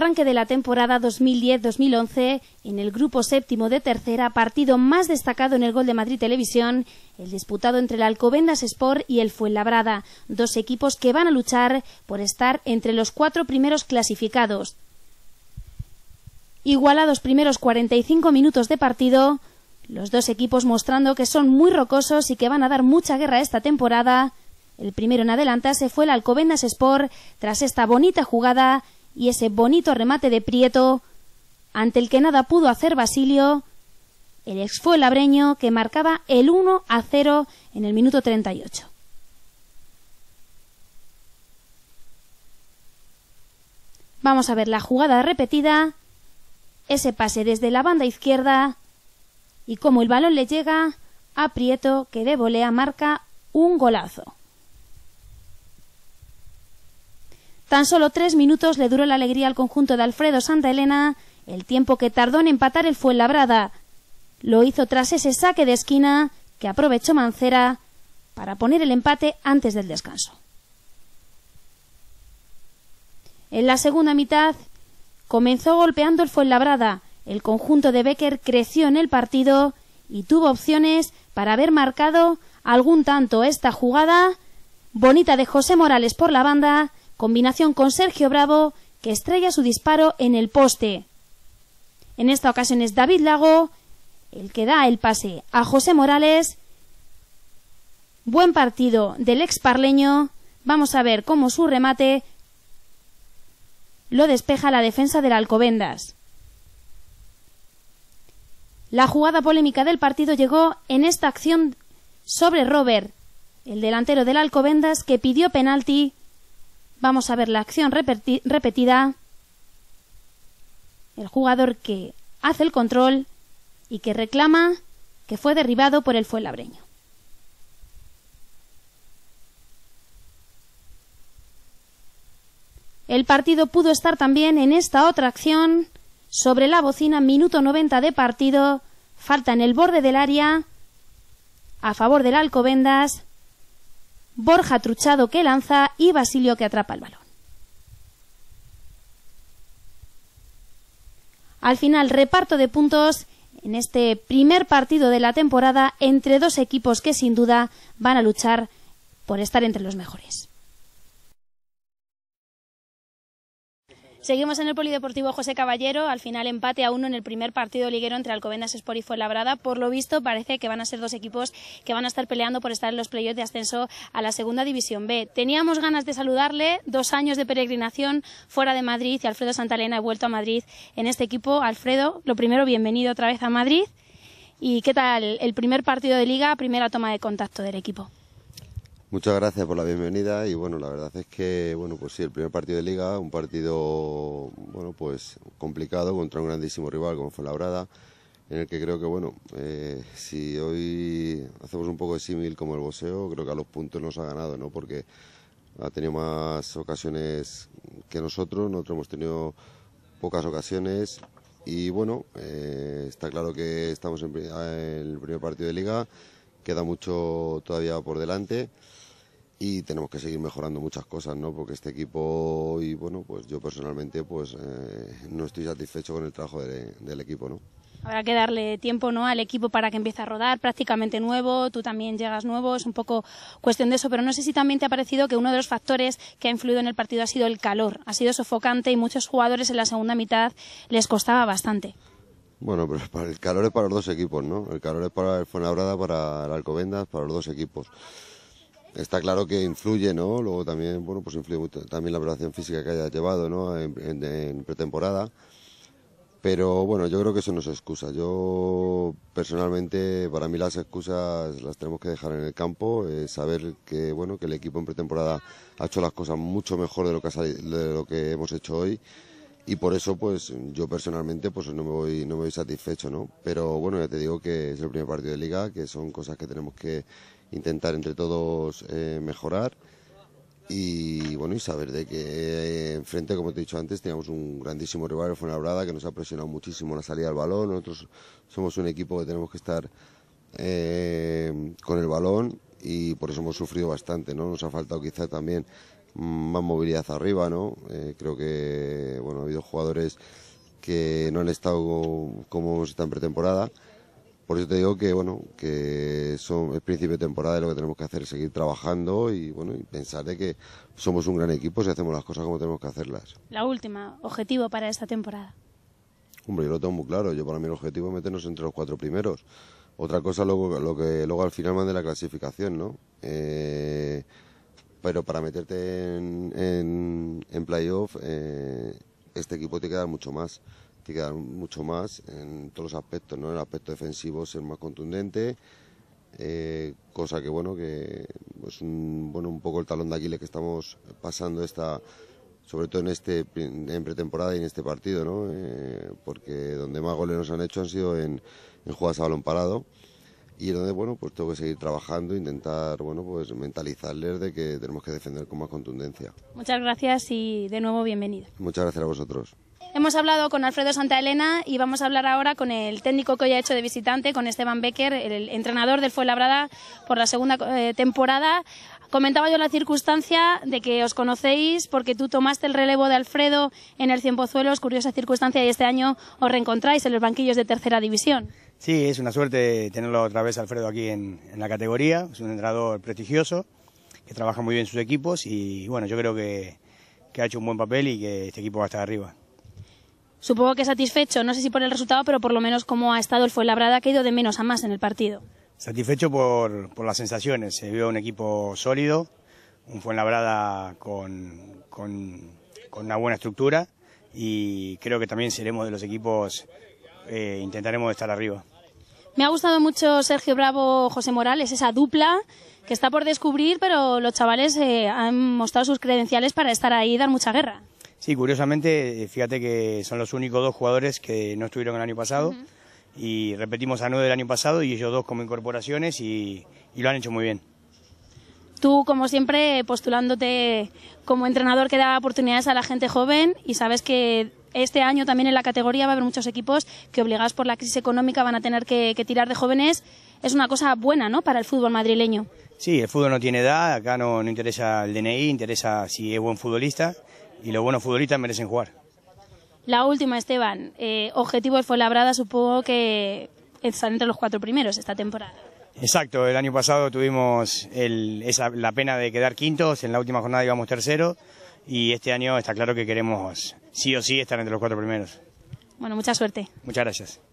arranque de la temporada 2010-2011, en el grupo séptimo de tercera, partido más destacado en el Gol de Madrid Televisión, el disputado entre el Alcobendas Sport y el Fuenlabrada, dos equipos que van a luchar por estar entre los cuatro primeros clasificados. Igual a los primeros 45 minutos de partido, los dos equipos mostrando que son muy rocosos y que van a dar mucha guerra esta temporada. El primero en adelantarse fue el Alcobendas Sport tras esta bonita jugada y ese bonito remate de Prieto, ante el que nada pudo hacer Basilio, el ex fue labreño que marcaba el 1 a 0 en el minuto 38. Vamos a ver la jugada repetida, ese pase desde la banda izquierda y cómo el balón le llega a Prieto que de volea marca un golazo. Tan solo tres minutos le duró la alegría al conjunto de Alfredo Santa Elena, el tiempo que tardó en empatar el Fuenlabrada. Lo hizo tras ese saque de esquina que aprovechó Mancera para poner el empate antes del descanso. En la segunda mitad comenzó golpeando el Fuenlabrada. El conjunto de Becker creció en el partido y tuvo opciones para haber marcado algún tanto esta jugada bonita de José Morales por la banda combinación con Sergio Bravo, que estrella su disparo en el poste. En esta ocasión es David Lago el que da el pase a José Morales. Buen partido del ex parleño. Vamos a ver cómo su remate lo despeja la defensa del Alcobendas. La jugada polémica del partido llegó en esta acción sobre Robert, el delantero del Alcobendas que pidió penalti Vamos a ver la acción repetida. El jugador que hace el control y que reclama que fue derribado por el fuelabreño. El partido pudo estar también en esta otra acción sobre la bocina minuto 90 de partido, falta en el borde del área a favor del Alcobendas Borja Truchado que lanza y Basilio que atrapa el balón. Al final, reparto de puntos en este primer partido de la temporada entre dos equipos que sin duda van a luchar por estar entre los mejores. Seguimos en el Polideportivo José Caballero, al final empate a uno en el primer partido liguero entre Alcobendas Sport y Fuenlabrada. Por lo visto parece que van a ser dos equipos que van a estar peleando por estar en los playoffs de ascenso a la segunda división B. Teníamos ganas de saludarle, dos años de peregrinación fuera de Madrid y Alfredo Santalena ha vuelto a Madrid en este equipo. Alfredo, lo primero, bienvenido otra vez a Madrid. ¿Y qué tal el primer partido de liga, primera toma de contacto del equipo? Muchas gracias por la bienvenida y bueno, la verdad es que, bueno, pues sí, el primer partido de liga, un partido, bueno, pues complicado contra un grandísimo rival como fue Labrada, en el que creo que, bueno, eh, si hoy hacemos un poco de símil como el boxeo, creo que a los puntos nos ha ganado, ¿no? Porque ha tenido más ocasiones que nosotros, nosotros hemos tenido pocas ocasiones y bueno, eh, está claro que estamos en el primer partido de liga queda mucho todavía por delante y tenemos que seguir mejorando muchas cosas, ¿no? Porque este equipo y bueno, pues yo personalmente pues eh, no estoy satisfecho con el trabajo del equipo, ¿no? Habrá que darle tiempo ¿no? al equipo para que empiece a rodar, prácticamente nuevo, tú también llegas nuevo, es un poco cuestión de eso, pero no sé si también te ha parecido que uno de los factores que ha influido en el partido ha sido el calor, ha sido sofocante y muchos jugadores en la segunda mitad les costaba bastante. Bueno, pero el calor es para los dos equipos, ¿no? El calor es para el Fuenlabrada, para el Alcobendas, para los dos equipos. Está claro que influye, ¿no? Luego también, bueno, pues influye también la preparación física que haya llevado, ¿no? En, pretemporada. Pero bueno, yo creo que eso no es excusa. Yo personalmente, para mí las excusas las tenemos que dejar en el campo. Eh, saber que, bueno, que el equipo en pretemporada ha hecho las cosas mucho mejor de lo que, de lo que hemos hecho hoy y por eso pues yo personalmente pues no me voy no me voy satisfecho no pero bueno ya te digo que es el primer partido de liga que son cosas que tenemos que intentar entre todos eh, mejorar y bueno y saber de que eh, enfrente como te he dicho antes teníamos un grandísimo rival fue Fuenlabrada que nos ha presionado muchísimo la salida del balón nosotros somos un equipo que tenemos que estar eh, con el balón y por eso hemos sufrido bastante no nos ha faltado quizá también más movilidad arriba, ¿no? Eh, creo que, bueno, ha habido jugadores que no han estado como están pretemporada. Por eso te digo que, bueno, que son, es principio de temporada y lo que tenemos que hacer es seguir trabajando y, bueno, y pensar de que somos un gran equipo si hacemos las cosas como tenemos que hacerlas. La última, objetivo para esta temporada. Hombre, yo lo tengo muy claro. Yo para mí el objetivo es meternos entre los cuatro primeros. Otra cosa luego, lo que luego al final de la clasificación, ¿no? Eh, pero para meterte en, en, playoff, eh, este equipo te queda mucho más. que dar mucho más en todos los aspectos, ¿no? En el aspecto defensivo, ser más contundente. Eh, cosa que bueno que es pues, un, bueno un poco el talón de Aquiles que estamos pasando esta sobre todo en este en pretemporada y en este partido no eh, porque donde más goles nos han hecho han sido en, en jugadas a balón parado y donde, bueno pues tengo que seguir trabajando intentar bueno pues mentalizarles de que tenemos que defender con más contundencia muchas gracias y de nuevo bienvenido muchas gracias a vosotros Hemos hablado con Alfredo Santa Elena y vamos a hablar ahora con el técnico que hoy ha hecho de visitante, con Esteban Becker, el entrenador del Fuenlabrada por la segunda eh, temporada. Comentaba yo la circunstancia de que os conocéis porque tú tomaste el relevo de Alfredo en el es curiosa circunstancia, y este año os reencontráis en los banquillos de tercera división. Sí, es una suerte tenerlo otra vez Alfredo aquí en, la categoría. Es un entrenador prestigioso que trabaja muy bien sus equipos y bueno, yo creo que, ha hecho un buen papel y que este equipo va a estar arriba. Supongo que satisfecho, no sé si por el resultado, pero por lo menos como ha estado el Fuenlabrada, que ha ido de menos a más en el partido. Satisfecho por, por las sensaciones. Se vio un equipo sólido, un Fuenlabrada con, con una buena estructura y creo que también seremos de los equipos eh, intentaremos estar arriba. Me ha gustado mucho Sergio Bravo, José Morales, esa dupla que está por descubrir, pero los chavales eh, han mostrado sus credenciales para estar ahí y dar mucha guerra. Sí, curiosamente, fíjate que son los únicos dos jugadores que no estuvieron el año pasado. Y repetimos a nueve del año pasado y ellos dos como incorporaciones y lo han hecho muy bien. Tú, como siempre, postulándote como entrenador que da oportunidades a la gente joven y sabes que este año también en la categoría va a haber muchos equipos que obligados por la crisis económica van a tener que, tirar de jóvenes. Es una cosa buena, ¿no?, para el fútbol madrileño. Sí, el fútbol no tiene edad, acá no, interesa el DNI, interesa si es buen futbolista y los buenos futbolistas merecen jugar. La última, Esteban. Eh, objetivo fue labrada, supongo que están entre los cuatro primeros esta temporada. Exacto, el año pasado tuvimos la pena de quedar quintos, en la última jornada íbamos terceros y este año está claro que queremos sí o sí estar entre los cuatro primeros. Bueno, mucha suerte. Muchas gracias.